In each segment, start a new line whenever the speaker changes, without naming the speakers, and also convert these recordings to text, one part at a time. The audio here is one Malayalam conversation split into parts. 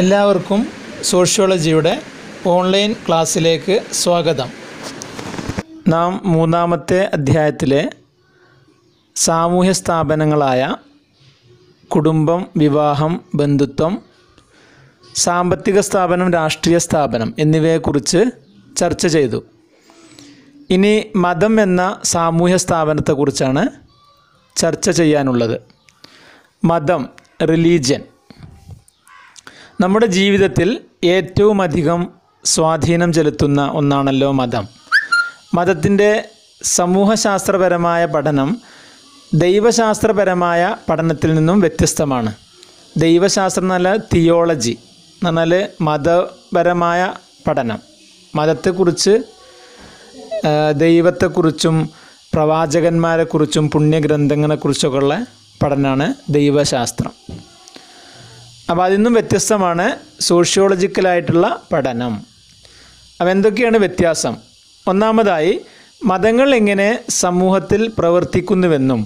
എല്ലാവർക്കും സോഷ്യോളജിയുടെ ഓൺലൈൻ ക്ലാസ്സിലേക്ക് സ്വാഗതം നാം മൂന്നാമത്തെ അധ്യായത്തിലെ സാമൂഹ്യ സ്ഥാപനങ്ങളായ കുടുംബം വിവാഹം ബന്ധുത്വം സാമ്പത്തിക സ്ഥാപനം രാഷ്ട്രീയ സ്ഥാപനം എന്നിവയെക്കുറിച്ച് ചർച്ച ചെയ്തു ഇനി മതം എന്ന സാമൂഹ്യ സ്ഥാപനത്തെക്കുറിച്ചാണ് ചർച്ച ചെയ്യാനുള്ളത് മതം റിലീജിയൻ നമ്മുടെ ജീവിതത്തിൽ ഏറ്റവും അധികം സ്വാധീനം ചെലുത്തുന്ന ഒന്നാണല്ലോ മതം മതത്തിൻ്റെ സമൂഹശാസ്ത്രപരമായ പഠനം ദൈവശാസ്ത്രപരമായ പഠനത്തിൽ നിന്നും വ്യത്യസ്തമാണ് ദൈവശാസ്ത്രം എന്നല്ല തിയോളജി എന്നാൽ മതപരമായ പഠനം മതത്തെക്കുറിച്ച് ദൈവത്തെക്കുറിച്ചും പ്രവാചകന്മാരെക്കുറിച്ചും പുണ്യഗ്രന്ഥങ്ങളെക്കുറിച്ചൊക്കെയുള്ള പഠനമാണ് ദൈവശാസ്ത്രം അപ്പോൾ അതിൽ നിന്നും വ്യത്യസ്തമാണ് സോഷ്യോളജിക്കലായിട്ടുള്ള പഠനം അപ്പോൾ എന്തൊക്കെയാണ് വ്യത്യാസം ഒന്നാമതായി മതങ്ങൾ എങ്ങനെ സമൂഹത്തിൽ പ്രവർത്തിക്കുന്നുവെന്നും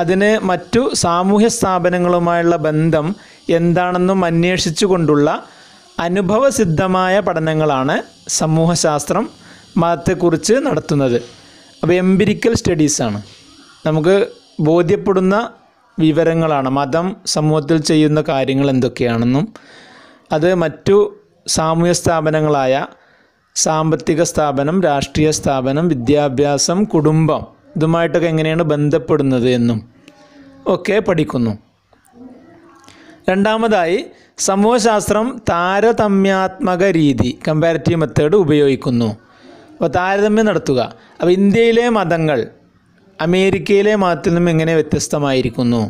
അതിന് മറ്റു സാമൂഹ്യ സ്ഥാപനങ്ങളുമായുള്ള ബന്ധം എന്താണെന്നും അന്വേഷിച്ചു കൊണ്ടുള്ള അനുഭവസിദ്ധമായ പഠനങ്ങളാണ് സമൂഹശാസ്ത്രം മതത്തെക്കുറിച്ച് നടത്തുന്നത് അപ്പോൾ എംപിരിക്കൽ സ്റ്റഡീസാണ് നമുക്ക് ബോധ്യപ്പെടുന്ന വിവരങ്ങളാണ് മതം സമൂഹത്തിൽ ചെയ്യുന്ന കാര്യങ്ങൾ എന്തൊക്കെയാണെന്നും അത് മറ്റു സാമൂഹ്യ സ്ഥാപനങ്ങളായ സാമ്പത്തിക സ്ഥാപനം രാഷ്ട്രീയ സ്ഥാപനം വിദ്യാഭ്യാസം കുടുംബം ഇതുമായിട്ടൊക്കെ എങ്ങനെയാണ് ബന്ധപ്പെടുന്നത് എന്നും ഒക്കെ പഠിക്കുന്നു രണ്ടാമതായി സമൂഹശാസ്ത്രം താരതമ്യാത്മക രീതി കമ്പാരിറ്റീവ് മെത്തേഡ് ഉപയോഗിക്കുന്നു അപ്പോൾ താരതമ്യം നടത്തുക അപ്പോൾ ഇന്ത്യയിലെ മതങ്ങൾ അമേരിക്കയിലെ മതത്തിൽ നിന്നും എങ്ങനെ വ്യത്യസ്തമായിരിക്കുന്നു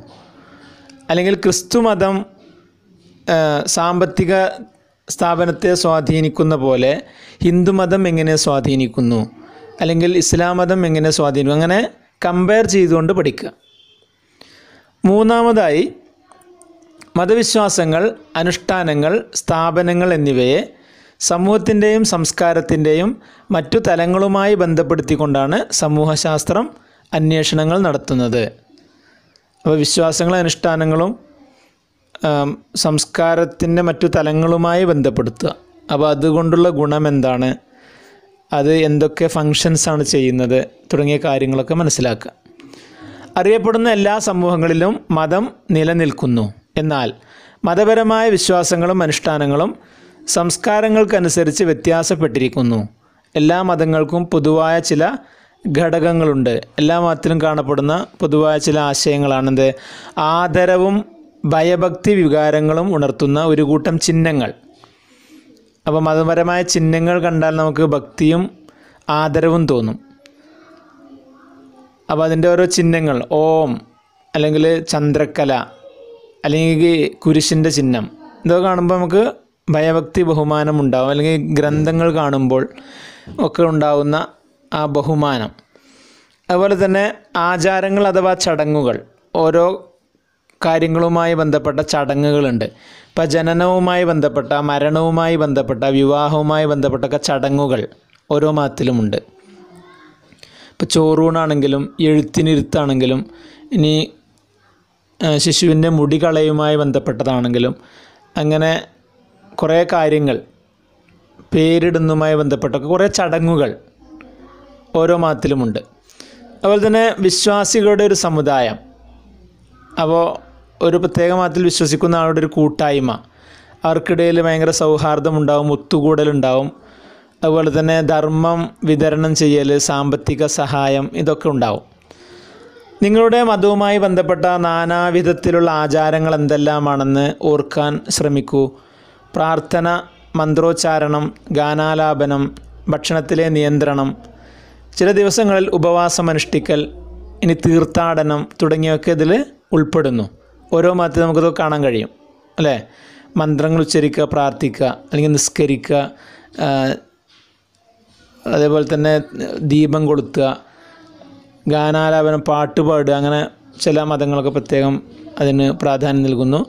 അല്ലെങ്കിൽ ക്രിസ്തു മതം സാമ്പത്തിക സ്ഥാപനത്തെ സ്വാധീനിക്കുന്ന പോലെ ഹിന്ദുമതം എങ്ങനെ സ്വാധീനിക്കുന്നു അല്ലെങ്കിൽ ഇസ്ലാം മതം എങ്ങനെ സ്വാധീനിക്കും അങ്ങനെ കമ്പയർ ചെയ്തുകൊണ്ട് പഠിക്കുക മൂന്നാമതായി മതവിശ്വാസങ്ങൾ അനുഷ്ഠാനങ്ങൾ സ്ഥാപനങ്ങൾ എന്നിവയെ സമൂഹത്തിൻ്റെയും സംസ്കാരത്തിൻ്റെയും മറ്റു തലങ്ങളുമായി ബന്ധപ്പെടുത്തിക്കൊണ്ടാണ് സമൂഹശാസ്ത്രം അന്വേഷണങ്ങൾ നടത്തുന്നത് അപ്പോൾ വിശ്വാസങ്ങളും അനുഷ്ഠാനങ്ങളും സംസ്കാരത്തിൻ്റെ മറ്റു തലങ്ങളുമായി ബന്ധപ്പെടുത്തുക അപ്പോൾ അതുകൊണ്ടുള്ള ഗുണം എന്താണ് അത് എന്തൊക്കെ ഫങ്ഷൻസ് ആണ് ചെയ്യുന്നത് തുടങ്ങിയ കാര്യങ്ങളൊക്കെ മനസ്സിലാക്കുക അറിയപ്പെടുന്ന എല്ലാ സമൂഹങ്ങളിലും മതം നിലനിൽക്കുന്നു എന്നാൽ മതപരമായ വിശ്വാസങ്ങളും അനുഷ്ഠാനങ്ങളും സംസ്കാരങ്ങൾക്കനുസരിച്ച് വ്യത്യാസപ്പെട്ടിരിക്കുന്നു എല്ലാ മതങ്ങൾക്കും പൊതുവായ ചില ഘടകങ്ങളുണ്ട് എല്ലാ മതത്തിലും കാണപ്പെടുന്ന പൊതുവായ ചില ആശയങ്ങളാണെന്ത് ആദരവും ഭയഭക്തി വികാരങ്ങളും ഉണർത്തുന്ന ഒരു കൂട്ടം ചിഹ്നങ്ങൾ അപ്പോൾ മതപരമായ ചിഹ്നങ്ങൾ കണ്ടാൽ നമുക്ക് ഭക്തിയും ആദരവും തോന്നും അപ്പോൾ അതിൻ്റെ ഓരോ ചിഹ്നങ്ങൾ ഓം അല്ലെങ്കിൽ ചന്ദ്രക്കല അല്ലെങ്കിൽ കുരിശിൻ്റെ ചിഹ്നം ഇതൊക്കെ കാണുമ്പോൾ നമുക്ക് ഭയഭക്തി ബഹുമാനം ഉണ്ടാവും അല്ലെങ്കിൽ ഗ്രന്ഥങ്ങൾ കാണുമ്പോൾ ഒക്കെ ഉണ്ടാവുന്ന ആ ബഹുമാനം അതുപോലെ തന്നെ ആചാരങ്ങൾ അഥവാ ചടങ്ങുകൾ ഓരോ കാര്യങ്ങളുമായി ബന്ധപ്പെട്ട ചടങ്ങുകളുണ്ട് ഇപ്പം ജനനവുമായി ബന്ധപ്പെട്ട മരണവുമായി ബന്ധപ്പെട്ട വിവാഹവുമായി ബന്ധപ്പെട്ടൊക്കെ ചടങ്ങുകൾ ഓരോ മതത്തിലുമുണ്ട് ഇപ്പം ചോറൂണാണെങ്കിലും എഴുത്തിനിരുത്താണെങ്കിലും ഇനി ശിശുവിൻ്റെ മുടികളയുമായി ബന്ധപ്പെട്ടതാണെങ്കിലും അങ്ങനെ കുറേ കാര്യങ്ങൾ പേരിടുന്നതുമായി ബന്ധപ്പെട്ടൊക്കെ കുറേ ചടങ്ങുകൾ ഓരോ മതത്തിലുമുണ്ട് അതുപോലെ തന്നെ വിശ്വാസികളുടെ ഒരു സമുദായം അപ്പോൾ ഒരു പ്രത്യേക മതത്തിൽ വിശ്വസിക്കുന്ന ആളുടെ ഒരു കൂട്ടായ്മ അവർക്കിടയിൽ ഭയങ്കര സൗഹാർദ്ദമുണ്ടാവും ഒത്തുകൂടലുണ്ടാവും അതുപോലെ തന്നെ ധർമ്മം വിതരണം ചെയ്യൽ സാമ്പത്തിക സഹായം ഇതൊക്കെ ഉണ്ടാവും നിങ്ങളുടെ മതവുമായി ബന്ധപ്പെട്ട നാനാവിധത്തിലുള്ള ആചാരങ്ങൾ എന്തെല്ലാമാണെന്ന് ഓർക്കാൻ ശ്രമിക്കൂ പ്രാർത്ഥന മന്ത്രോച്ചാരണം ഗാനാലാപനം ഭക്ഷണത്തിലെ നിയന്ത്രണം ചില ദിവസങ്ങളിൽ ഉപവാസം അനുഷ്ഠിക്കൽ ഇനി തീർത്ഥാടനം തുടങ്ങിയൊക്കെ ഇതിൽ ഉൾപ്പെടുന്നു ഓരോ മതത്തിൽ നമുക്കത് കാണാൻ കഴിയും അല്ലേ മന്ത്രങ്ങൾ ഉച്ചരിക്കുക പ്രാർത്ഥിക്കുക അല്ലെങ്കിൽ നിസ്കരിക്കുക അതേപോലെ തന്നെ ദീപം കൊളുത്തുക ഗാനാലാപനം പാട്ട് പാടുക അങ്ങനെ ചില മതങ്ങളൊക്കെ പ്രത്യേകം അതിന് പ്രാധാന്യം നൽകുന്നു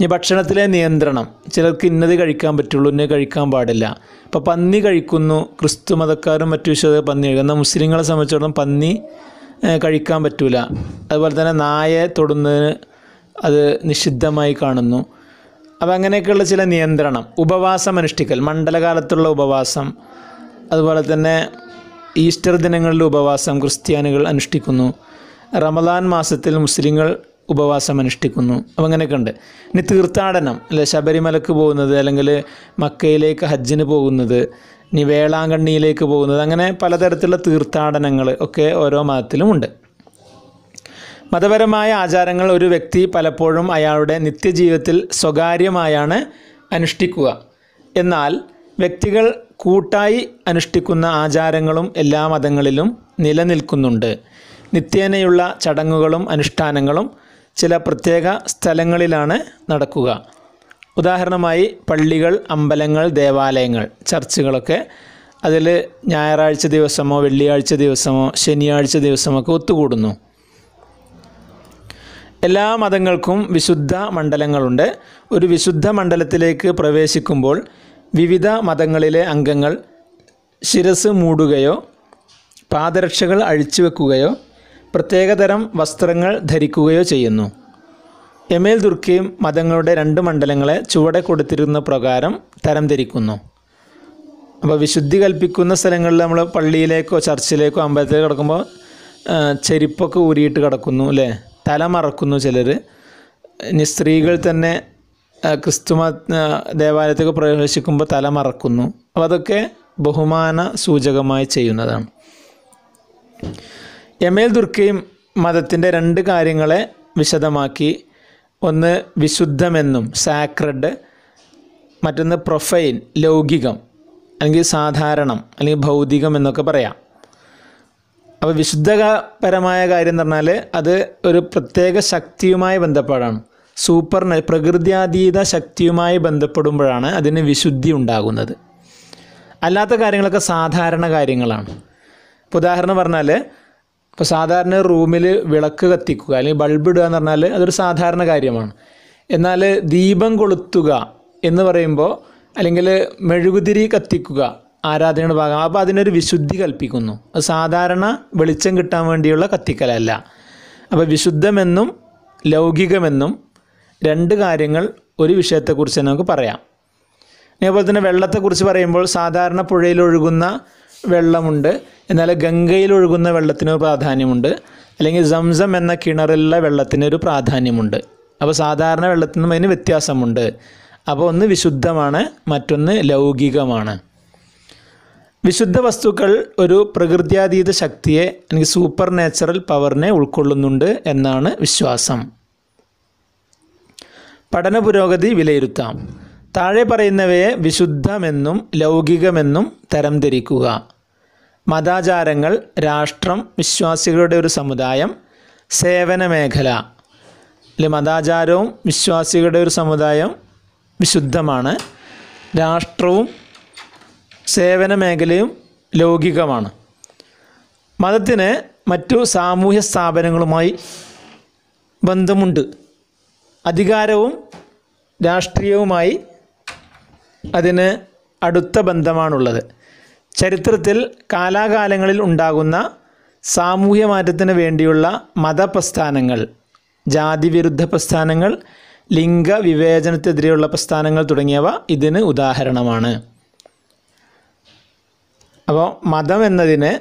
ഇനി ഭക്ഷണത്തിലെ നിയന്ത്രണം ചിലർക്ക് ഇന്നത് കഴിക്കാൻ പറ്റുള്ളൂ ഇന്നത് കഴിക്കാൻ പാടില്ല ഇപ്പം പന്നി കഴിക്കുന്നു ക്രിസ്തു മതക്കാരും മറ്റു വിശ്വത പന്നി കഴിക്കുന്ന മുസ്ലിങ്ങളെ സംബന്ധിച്ചിടത്തോളം പന്നി കഴിക്കാൻ പറ്റില്ല അതുപോലെ തന്നെ നായെ തൊടുന്നതിന് അത് നിഷിദ്ധമായി കാണുന്നു അപ്പം അങ്ങനെയൊക്കെയുള്ള ചില നിയന്ത്രണം ഉപവാസം അനുഷ്ഠിക്കൽ മണ്ഡലകാലത്തുള്ള ഉപവാസം അതുപോലെ തന്നെ ഈസ്റ്റർ ദിനങ്ങളിലെ ഉപവാസം ക്രിസ്ത്യാനികൾ അനുഷ്ഠിക്കുന്നു റമദാൻ മാസത്തിൽ മുസ്ലിങ്ങൾ ഉപവാസം അനുഷ്ഠിക്കുന്നു അപ്പം അങ്ങനെയൊക്കെ ഉണ്ട് ഇനി തീർത്ഥാടനം അല്ലെ ശബരിമലക്ക് പോകുന്നത് അല്ലെങ്കിൽ മക്കയിലേക്ക് ഹജ്ജിന് പോകുന്നത് ഇനി വേളാങ്കണ്ണിയിലേക്ക് പോകുന്നത് അങ്ങനെ പലതരത്തിലുള്ള തീർത്ഥാടനങ്ങൾ ഒക്കെ ഓരോ മതത്തിലും ഉണ്ട് മതപരമായ ആചാരങ്ങൾ ഒരു വ്യക്തി പലപ്പോഴും അയാളുടെ നിത്യജീവിതത്തിൽ സ്വകാര്യമായാണ് അനുഷ്ഠിക്കുക എന്നാൽ വ്യക്തികൾ കൂട്ടായി അനുഷ്ഠിക്കുന്ന ആചാരങ്ങളും എല്ലാ മതങ്ങളിലും നിലനിൽക്കുന്നുണ്ട് നിത്യേനയുള്ള ചടങ്ങുകളും അനുഷ്ഠാനങ്ങളും ചില പ്രത്യേക സ്ഥലങ്ങളിലാണ് നടക്കുക ഉദാഹരണമായി പള്ളികൾ അമ്പലങ്ങൾ ദേവാലയങ്ങൾ ചർച്ചുകളൊക്കെ അതിൽ ഞായറാഴ്ച ദിവസമോ വെള്ളിയാഴ്ച ദിവസമോ ശനിയാഴ്ച ദിവസമൊക്കെ ഒത്തുകൂടുന്നു എല്ലാ മതങ്ങൾക്കും വിശുദ്ധ മണ്ഡലങ്ങളുണ്ട് ഒരു വിശുദ്ധ മണ്ഡലത്തിലേക്ക് പ്രവേശിക്കുമ്പോൾ വിവിധ മതങ്ങളിലെ അംഗങ്ങൾ ശിരസ് മൂടുകയോ പാദരക്ഷകൾ അഴിച്ചു വെക്കുകയോ പ്രത്യേകതരം വസ്ത്രങ്ങൾ ധരിക്കുകയോ ചെയ്യുന്നു എമേൽ ദുർക്കിയും മതങ്ങളുടെ രണ്ട് മണ്ഡലങ്ങളെ ചുവടെ കൊടുത്തിരുന്ന പ്രകാരം തരംതിരിക്കുന്നു അപ്പോൾ വിശുദ്ധി കൽപ്പിക്കുന്ന സ്ഥലങ്ങളിൽ നമ്മൾ പള്ളിയിലേക്കോ ചർച്ചിലേക്കോ അമ്പലത്തിലേക്കോ കിടക്കുമ്പോൾ ചെരുപ്പൊക്കെ ഊരിയിട്ട് കിടക്കുന്നു അല്ലേ തല മറക്കുന്നു ചിലർ ഇനി സ്ത്രീകൾ തന്നെ ക്രിസ്തുമ ദേവാലയത്തേക്ക് പ്രവേശിക്കുമ്പോൾ തല മറക്കുന്നു അപ്പോൾ അതൊക്കെ ബഹുമാന സൂചകമായി ചെയ്യുന്നതാണ് എമേൽ ദുർഗയും മതത്തിൻ്റെ രണ്ട് കാര്യങ്ങളെ വിശദമാക്കി ഒന്ന് വിശുദ്ധമെന്നും സാക്രഡ് മറ്റൊന്ന് പ്രൊഫൈൻ ലൗകികം അല്ലെങ്കിൽ സാധാരണം അല്ലെങ്കിൽ ഭൗതികം എന്നൊക്കെ പറയാം അപ്പോൾ വിശുദ്ധപരമായ കാര്യം എന്ന് പറഞ്ഞാൽ അത് ഒരു പ്രത്യേക ശക്തിയുമായി ബന്ധപ്പെടാണ് സൂപ്പർ പ്രകൃതിയാതീത ശക്തിയുമായി ബന്ധപ്പെടുമ്പോഴാണ് അതിന് വിശുദ്ധി ഉണ്ടാകുന്നത് അല്ലാത്ത കാര്യങ്ങളൊക്കെ സാധാരണ കാര്യങ്ങളാണ് ഇപ്പോൾ ഉദാഹരണം പറഞ്ഞാൽ ഇപ്പോൾ സാധാരണ റൂമിൽ വിളക്ക് കത്തിക്കുക അല്ലെങ്കിൽ ബൾബ് ഇടുക എന്ന് പറഞ്ഞാൽ അതൊരു സാധാരണ കാര്യമാണ് എന്നാൽ ദീപം കൊളുത്തുക എന്ന് പറയുമ്പോൾ അല്ലെങ്കിൽ മെഴുകുതിരി കത്തിക്കുക ആരാധനയുടെ ഭാഗം അപ്പോൾ അതിനൊരു വിശുദ്ധി കൽപ്പിക്കുന്നു അത് സാധാരണ വെളിച്ചം കിട്ടാൻ വേണ്ടിയുള്ള കത്തിക്കലല്ല അപ്പോൾ വിശുദ്ധമെന്നും ലൗകികമെന്നും രണ്ട് കാര്യങ്ങൾ ഒരു വിഷയത്തെക്കുറിച്ച് നമുക്ക് പറയാം അതേപോലെ തന്നെ വെള്ളത്തെക്കുറിച്ച് പറയുമ്പോൾ സാധാരണ പുഴയിൽ ഒഴുകുന്ന വെള്ളമുണ്ട് എന്നാൽ ഗംഗയിൽ ഒഴുകുന്ന വെള്ളത്തിന് പ്രാധാന്യമുണ്ട് അല്ലെങ്കിൽ സംസം എന്ന കിണറിലെ വെള്ളത്തിന് ഒരു പ്രാധാന്യമുണ്ട് അപ്പോൾ സാധാരണ വെള്ളത്തിൽ നിന്നും അതിന് വ്യത്യാസമുണ്ട് അപ്പോൾ ഒന്ന് വിശുദ്ധമാണ് മറ്റൊന്ന് ലൗകികമാണ് വിശുദ്ധ വസ്തുക്കൾ ഒരു പ്രകൃത്യാതീത ശക്തിയെ അല്ലെങ്കിൽ സൂപ്പർ നാച്ചുറൽ പവറിനെ ഉൾക്കൊള്ളുന്നുണ്ട് എന്നാണ് വിശ്വാസം പഠന പുരോഗതി വിലയിരുത്താം താഴെ പറയുന്നവയെ വിശുദ്ധമെന്നും ലൗകികമെന്നും തരംതിരിക്കുക മതാചാരങ്ങൾ രാഷ്ട്രം വിശ്വാസികളുടെ ഒരു സമുദായം സേവന മേഖല മതാചാരവും വിശ്വാസികളുടെ ഒരു സമുദായം വിശുദ്ധമാണ് രാഷ്ട്രവും സേവന മേഖലയും ലൗകികമാണ് മതത്തിന് മറ്റു സാമൂഹ്യ സ്ഥാപനങ്ങളുമായി ബന്ധമുണ്ട് അധികാരവും രാഷ്ട്രീയവുമായി അതിന് അടുത്ത ബന്ധമാണുള്ളത് ചരിത്രത്തിൽ കാലാകാലങ്ങളിൽ ഉണ്ടാകുന്ന സാമൂഹ്യ മാറ്റത്തിന് വേണ്ടിയുള്ള മതപ്രസ്ഥാനങ്ങൾ ജാതിവിരുദ്ധ പ്രസ്ഥാനങ്ങൾ ലിംഗ വിവേചനത്തിനെതിരെയുള്ള പ്രസ്ഥാനങ്ങൾ തുടങ്ങിയവ ഇതിന് ഉദാഹരണമാണ് അപ്പോൾ മതം എന്നതിന്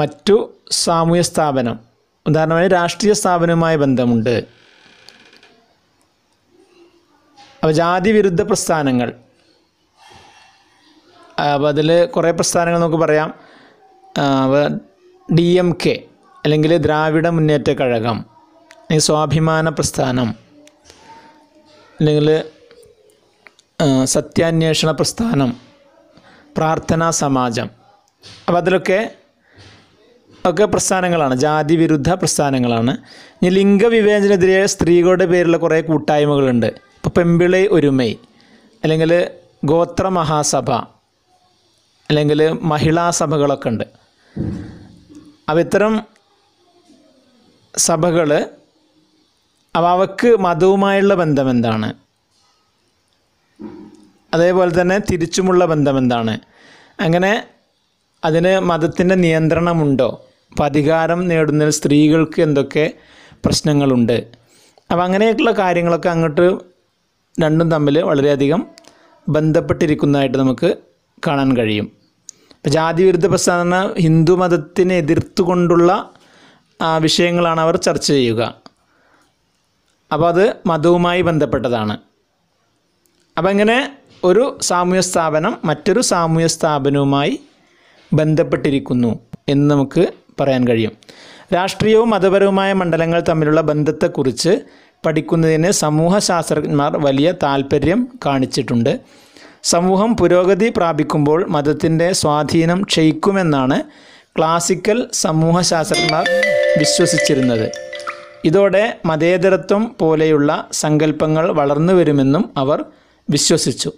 മറ്റു സാമൂഹ്യ സ്ഥാപനം ഉദാഹരണമായി രാഷ്ട്രീയ സ്ഥാപനവുമായി ബന്ധമുണ്ട് അപ്പോൾ ജാതിവിരുദ്ധ പ്രസ്ഥാനങ്ങൾ അപ്പോൾ അതിൽ കുറേ പ്രസ്ഥാനങ്ങൾ നമുക്ക് പറയാം ഡി എം കെ അല്ലെങ്കിൽ ദ്രാവിഡ മുന്നേറ്റ കഴകം അല്ലെങ്കിൽ സ്വാഭിമാന പ്രസ്ഥാനം അല്ലെങ്കിൽ സത്യാന്വേഷണ പ്രസ്ഥാനം പ്രാർത്ഥനാ സമാജം അപ്പോൾ അതിലൊക്കെ ഒക്കെ പ്രസ്ഥാനങ്ങളാണ് ജാതി വിരുദ്ധ പ്രസ്ഥാനങ്ങളാണ് ഇനി ലിംഗവിവേചനെതിരെ സ്ത്രീകളുടെ പേരിലുള്ള കുറേ കൂട്ടായ്മകളുണ്ട് ഇപ്പോൾ പെമ്പിളെ ഒരുമൈ അല്ലെങ്കിൽ ഗോത്ര മഹാസഭ അല്ലെങ്കിൽ മഹിളാ സഭകളൊക്കെ ഉണ്ട് അപ്പം ഇത്തരം സഭകൾ അപ്പോൾ അവക്ക് മതവുമായുള്ള ബന്ധം എന്താണ് അതേപോലെ തന്നെ തിരിച്ചുമുള്ള ബന്ധം എന്താണ് അങ്ങനെ അതിന് മതത്തിൻ്റെ നിയന്ത്രണമുണ്ടോ അപ്പം അധികാരം നേടുന്നതിൽ സ്ത്രീകൾക്ക് എന്തൊക്കെ പ്രശ്നങ്ങളുണ്ട് അപ്പം അങ്ങനെയൊക്കെയുള്ള കാര്യങ്ങളൊക്കെ അങ്ങോട്ട് രണ്ടും തമ്മിൽ വളരെയധികം ബന്ധപ്പെട്ടിരിക്കുന്നതായിട്ട് നമുക്ക് കാണാൻ കഴിയും അപ്പോൾ ജാതിവിരുദ്ധ പ്രസ്ഥാനം ഹിന്ദു മതത്തിനെ എതിർത്തുകൊണ്ടുള്ള വിഷയങ്ങളാണ് അവർ ചർച്ച ചെയ്യുക അപ്പോൾ അത് മതവുമായി ബന്ധപ്പെട്ടതാണ് അപ്പം ഇങ്ങനെ ഒരു സാമൂഹ്യ സ്ഥാപനം മറ്റൊരു സാമൂഹ്യ സ്ഥാപനവുമായി ബന്ധപ്പെട്ടിരിക്കുന്നു എന്ന് നമുക്ക് പറയാൻ കഴിയും രാഷ്ട്രീയവും മതപരവുമായ മണ്ഡലങ്ങൾ തമ്മിലുള്ള ബന്ധത്തെക്കുറിച്ച് പഠിക്കുന്നതിന് സമൂഹശാസ്ത്രജ്ഞന്മാർ വലിയ താല്പര്യം കാണിച്ചിട്ടുണ്ട് സമൂഹം പുരോഗതി പ്രാപിക്കുമ്പോൾ മതത്തിൻ്റെ സ്വാധീനം ക്ഷയിക്കുമെന്നാണ് ക്ലാസിക്കൽ സമൂഹശാസ്ത്രജ്ഞർ വിശ്വസിച്ചിരുന്നത് ഇതോടെ മതേതരത്വം പോലെയുള്ള സങ്കല്പങ്ങൾ വളർന്നു വരുമെന്നും അവർ വിശ്വസിച്ചു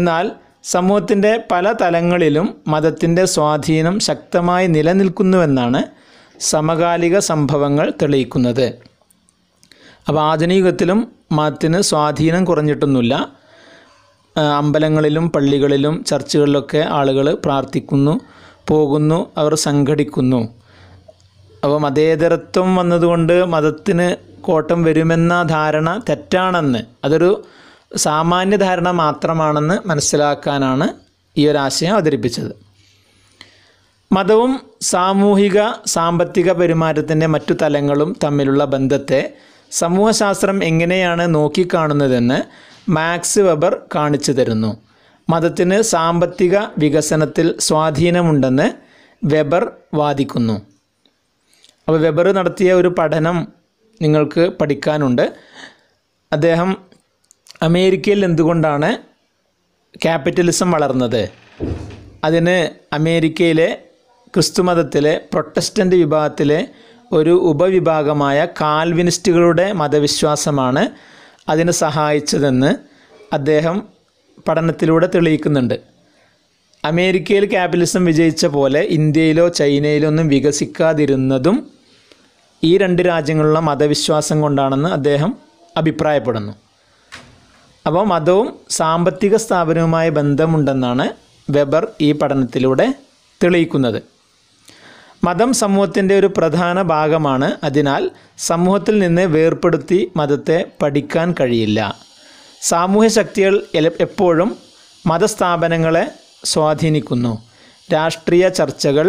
എന്നാൽ സമൂഹത്തിൻ്റെ പല തലങ്ങളിലും മതത്തിൻ്റെ സ്വാധീനം ശക്തമായി നിലനിൽക്കുന്നുവെന്നാണ് സമകാലിക സംഭവങ്ങൾ തെളിയിക്കുന്നത് അപ്പോൾ ആധുനികത്തിലും മതത്തിന് സ്വാധീനം കുറഞ്ഞിട്ടൊന്നുമില്ല അമ്പലങ്ങളിലും പള്ളികളിലും ചർച്ചുകളിലൊക്കെ ആളുകൾ പ്രാർത്ഥിക്കുന്നു പോകുന്നു അവർ സംഘടിക്കുന്നു അപ്പോൾ മതേതരത്വം വന്നതുകൊണ്ട് മതത്തിന് കോട്ടം വരുമെന്ന ധാരണ തെറ്റാണെന്ന് അതൊരു സാമാന്യ ധാരണ മാത്രമാണെന്ന് മനസ്സിലാക്കാനാണ് ഈ ഒരു ആശയം അവതരിപ്പിച്ചത് മതവും സാമൂഹിക സാമ്പത്തിക പെരുമാറ്റത്തിൻ്റെ മറ്റു തലങ്ങളും തമ്മിലുള്ള ബന്ധത്തെ സമൂഹശാസ്ത്രം എങ്ങനെയാണ് നോക്കിക്കാണുന്നതെന്ന് മാക്സ് വെബർ കാണിച്ചു തരുന്നു മതത്തിന് സാമ്പത്തിക വികസനത്തിൽ സ്വാധീനമുണ്ടെന്ന് വെബർ വാദിക്കുന്നു അപ്പോൾ വെബർ നടത്തിയ ഒരു പഠനം നിങ്ങൾക്ക് പഠിക്കാനുണ്ട് അദ്ദേഹം അമേരിക്കയിൽ എന്തുകൊണ്ടാണ് ക്യാപിറ്റലിസം വളർന്നത് അതിന് അമേരിക്കയിലെ ക്രിസ്തുമതത്തിലെ പ്രൊട്ടസ്റ്റൻ്റ് വിഭാഗത്തിലെ ഒരു ഉപവിഭാഗമായ കാൽവിനിസ്റ്റുകളുടെ മതവിശ്വാസമാണ് അതിന് സഹായിച്ചതെന്ന് അദ്ദേഹം പഠനത്തിലൂടെ തെളിയിക്കുന്നുണ്ട് അമേരിക്കയിൽ ക്യാപിറ്റലിസം വിജയിച്ച പോലെ ഇന്ത്യയിലോ ചൈനയിലോ ഒന്നും വികസിക്കാതിരുന്നതും ഈ രണ്ട് രാജ്യങ്ങളിലുള്ള മതവിശ്വാസം കൊണ്ടാണെന്ന് അദ്ദേഹം അഭിപ്രായപ്പെടുന്നു അപ്പോൾ മതവും സാമ്പത്തിക സ്ഥാപനവുമായി ബന്ധമുണ്ടെന്നാണ് വെബർ ഈ പഠനത്തിലൂടെ തെളിയിക്കുന്നത് മതം സമൂഹത്തിൻ്റെ ഒരു പ്രധാന ഭാഗമാണ് അതിനാൽ സമൂഹത്തിൽ നിന്ന് വേർപ്പെടുത്തി മതത്തെ പഠിക്കാൻ കഴിയില്ല സാമൂഹ്യ ശക്തികൾ എപ്പോഴും മതസ്ഥാപനങ്ങളെ സ്വാധീനിക്കുന്നു രാഷ്ട്രീയ ചർച്ചകൾ